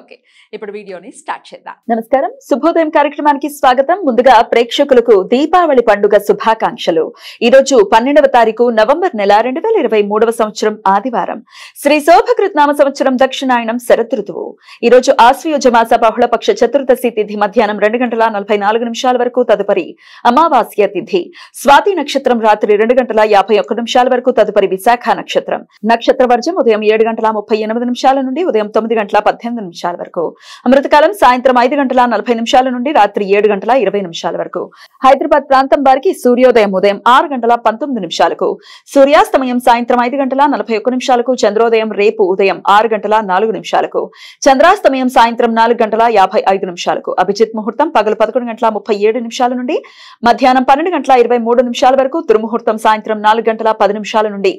okay ఇప్పుడు వీడియోని start చేద్దాం నమస్కారం శుభోదయం కార్యక్రమానికి స్వాగతం ముందుగా ప్రేక్షకులకు దీపావళి పండుగ శుభాకాంక్షలు ఈ రోజు పన్నెండవ తారీఖు నవంబర్ నెల రెండు వేల ఇరవై మూడవ సంవత్సరం ఆదివారం శ్రీ శోభకృత్నామ సంవత్సరం దక్షిణాయనం శరతృతువు ఈ రోజు ఆశ్వయుజమాస బహుళపక్ష చతుర్దశి తిథి మధ్యాహ్నం రెండు గంటల నలభై నాలుగు నిమిషాల వరకు తదుపరి అమావాస్య తిథి స్వాతి నక్షత్రం రాత్రి రెండు గంటల యాభై ఒక్క నిమిషాల వరకు తదుపరి విశాఖ నక్షత్రం నక్షత్ర వర్జం ఉదయం ఏడు గంటల ముప్పై ఎనిమిది నిమిషాల నుండి ఉదయం తొమ్మిది గంటల పద్దెనిమిది నిమిషాల వరకు అమృతకాలం సాయంత్రం ఐదు గంటల నలభై నిమిషాల నుండి రాత్రి ఏడు గంటల ఇరవై నిమిషాల వరకు హైదరాబాద్ ప్రాంతం వారికి సూర్యోదయం ఉదయం ఆరు గంటల పంతొమ్మిది నిమిషాలకు సూర్యాస్తమయం సాయంత్రం ఐదు గంటల నలభై నిమిషాలకు చంద్రోదయం రేపు ఉదయం ఆరు గంటల నాలుగు నిమిషాలకు చంద్రాస్తమయం సాయంత్రం నాలుగు గంటల యాభై ఐదు నిమిషాలకు అభిజిత్ ముహూర్తం పగలు పదకొండు గంటల ముప్పై ఏడు నిమిషాల నుండి మధ్యాహ్నం పన్నెండు గంటల ఇరవై మూడు నిమిషాల వరకు దుర్ముహూర్తం సాయంత్రం నాలుగు గంటల పది నిమిషాల నుండి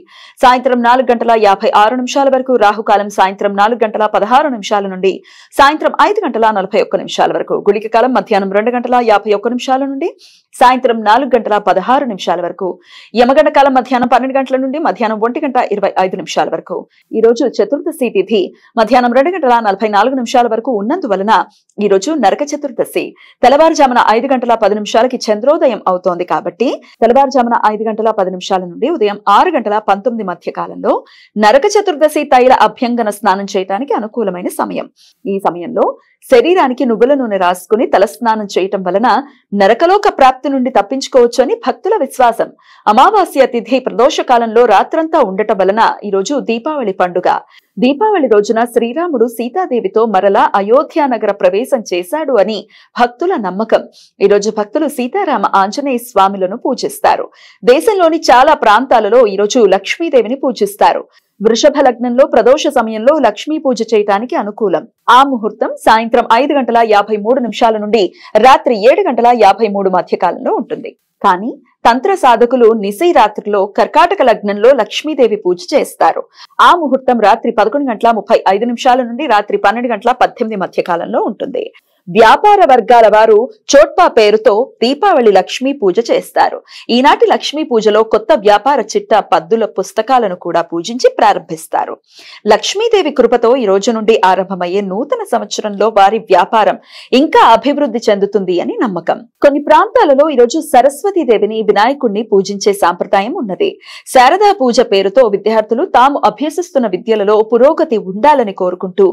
సాయంత్రం నాలుగు గంటల యాభై ఆరు నిమిషాల వరకు రాహుకాలం సాయంత్రం నాలుగు గంటల పదహారు నిమిషాల నుండి ఉంటుంది సాయంత్రం ఐదు గంటల నలభై ఒక్క నిమిషాల వరకు గుళిక కాలం మధ్యాహ్నం రెండు గంటల యాభై ఒక్క నిమిషాల నుండి సాయంత్రం నాలుగు గంటల పదహారు నిమిషాల వరకు యమగండ కాలం మధ్యాహ్నం పన్నెండు గంటల నుండి మధ్యాహ్నం ఒంటి గంట ఇరవై ఐదు నిమిషాల వరకు ఈ రోజు చతుర్దశి తిథి మధ్యాహ్నం రెండు గంటల నలభై నాలుగు నిమిషాల వరకు ఉన్నందువలన ఈ రోజు నరక చతుర్దశి తెల్లవారుజామున ఐదు గంటల పది నిమిషాలకి చంద్రోదయం అవుతోంది కాబట్టి తెల్లవారుజామున ఐదు గంటల పది నిమిషాల నుండి ఉదయం ఆరు గంటల పంతొమ్మిది మధ్య కాలంలో నరక చతుర్దశి తైల అభ్యంగన స్నానం చేయడానికి అనుకూలమైన సమయం ఈ సమయంలో శరీరానికి నువ్వుల నూనె రాసుకుని తలస్నానం చేయటం వలన నరకలోక ప్రాప్తి నుండి తప్పించుకోవచ్చు అని భక్తుల విశ్వాసం అమావాస్య తిథి ప్రదోష కాలంలో రాత్రంతా ఉండటం వలన ఈరోజు దీపావళి పండుగ దీపావళి రోజున శ్రీరాముడు సీతాదేవితో మరలా అయోధ్య నగర ప్రవేశం చేశాడు అని భక్తుల నమ్మకం ఈరోజు భక్తులు సీతారామ ఆంజనేయ స్వామిలను పూజిస్తారు దేశంలోని చాలా ప్రాంతాలలో ఈరోజు లక్ష్మీదేవిని పూజిస్తారు వృషభ లగ్నంలో ప్రదోష సమయంలో లక్ష్మీ పూజ చేయటానికి అనుకూలం ఆ ముహూర్తం సాయంత్రం ఐదు గంటల యాభై మూడు నిమిషాల నుండి రాత్రి ఏడు గంటల యాభై మూడు మధ్యకాలంలో ఉంటుంది కానీ తంత్ర సాధకులు నిసై రాత్రిలో కర్కాటక లగ్నంలో లక్ష్మీదేవి పూజ చేస్తారు ఆ ముహూర్తం రాత్రి పదకొండు గంటల ముప్పై ఐదు నిమిషాల నుండి రాత్రి పన్నెండు గంటల పద్దెనిమిది మధ్య కాలంలో ఉంటుంది వ్యాపార వర్గాల వారు చోట్పా పేరుతో దీపావళి లక్ష్మీ పూజ చేస్తారు ఈనాటి లక్ష్మీ పూజలో కొత్త వ్యాపార చిట్ట పద్దుల పుస్తకాలను కూడా పూజించి ప్రారంభిస్తారు లక్ష్మీదేవి కృపతో ఈ రోజు నుండి ఆరంభమయ్యే నూతన సంవత్సరంలో వారి వ్యాపారం ఇంకా అభివృద్ధి చెందుతుంది అని నమ్మకం కొన్ని ప్రాంతాలలో ఈరోజు దేవిని వినాయకుణ్ణి పూజించే సాంప్రదాయం ఉన్నది శారదా పూజ పేరుతో విద్యార్థులు తాము అభ్యసిస్తున్న విద్యలలో పురోగతి ఉండాలని కోరుకుంటూ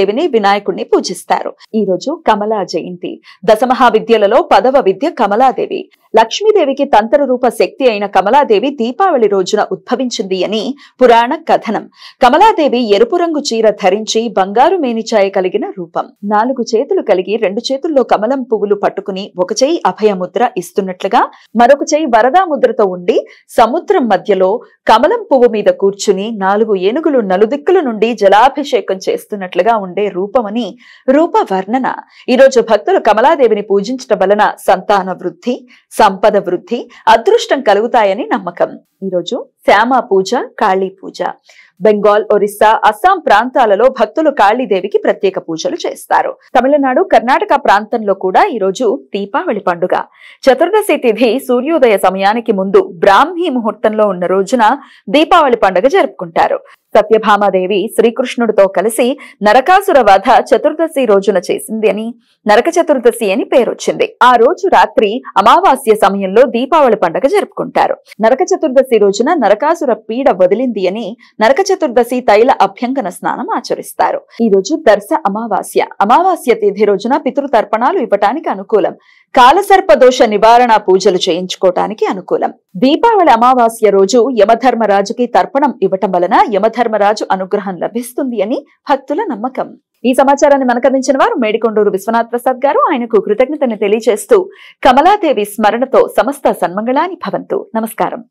దేవిని వినాయకుణ్ణి పూజిస్తారు ఈ ఈరోజు కమలా జయంతి దశమహావిద్యలలో పదవ విద్య కమలాదేవి లక్ష్మీదేవికి తంత్ర రూప శక్తి అయిన కమలాదేవి దీపావళి రోజున ఉద్భవించింది అని పురాణ కథనం కమలాదేవి ఎరుపు రంగు చీర ధరించి బంగారు మేనిచాయ కలిగిన రూపం నాలుగు చేతులు కలిగి రెండు చేతుల్లో కమలం పువ్వులు పట్టుకుని ఒక చేయి అభయముద్ర ఇస్తున్నట్లుగా మరొక చేయి వరదా ముద్రతో ఉండి సముద్రం మధ్యలో కమలం పువ్వు మీద కూర్చుని నాలుగు ఏనుగులు నలుదిక్కుల నుండి జలాభిషేకం చేస్తున్నట్లుగా ఉండే రూపమని రూపవర్ణ వర్ణన ఈరోజు భక్తులు కమలాదేవిని పూజించడం వలన సంతాన వృద్ధి సంపద వృద్ధి అదృష్టం కలుగుతాయని నమ్మకం ఈరోజు శ్యామ పూజ కాళీ పూజ బెంగాల్ ఒరిస్సా అస్సాం ప్రాంతాలలో భక్తులు కాళీదేవికి ప్రత్యేక పూజలు చేస్తారు తమిళనాడు కర్ణాటక ప్రాంతంలో కూడా ఈరోజు దీపావళి పండుగ చతుర్దశి తిథి సూర్యోదయ సమయానికి ముందు బ్రాహ్మీ ముహూర్తంలో ఉన్న రోజున దీపావళి పండుగ జరుపుకుంటారు సత్యభామాదేవి శ్రీకృష్ణుడితో కలిసి నరకాసుర వధ చతుర్దశి రోజున చేసింది అని నరక చతుర్దశి అని పేరొచ్చింది ఆ రోజు రాత్రి అమావాస్య సమయంలో దీపావళి పండుగ జరుపుకుంటారు నరక చతుర్దశి రోజున నరకాసుర పీడ వదిలింది అని నరక చతుర్దశి తైల అభ్యంగన స్నానం ఆచరిస్తారు ఈ రోజు దర్శ అమావాస్య అమావాస్య తిథి రోజున పితృతర్పణాలు ఇవ్వటానికి అనుకూలం కాలసర్ప దోష నివారణ పూజలు చేయించుకోవటానికి అనుకూలం దీపావళి అమావాస్య రోజు యమధర్మరాజుకి తర్పణం ఇవ్వటం వలన యమధర్మ ధర్మరాజు అనుగ్రహం లభిస్తుంది అని భక్తుల నమ్మకం ఈ సమాచారాన్ని మనకందించిన వారు మేడికొండూరు విశ్వనాథ్ ప్రసాద్ గారు ఆయనకు కృతజ్ఞతను తెలియజేస్తూ కమలాదేవి స్మరణతో సమస్త సన్మంగళాని భవంతు నమస్కారం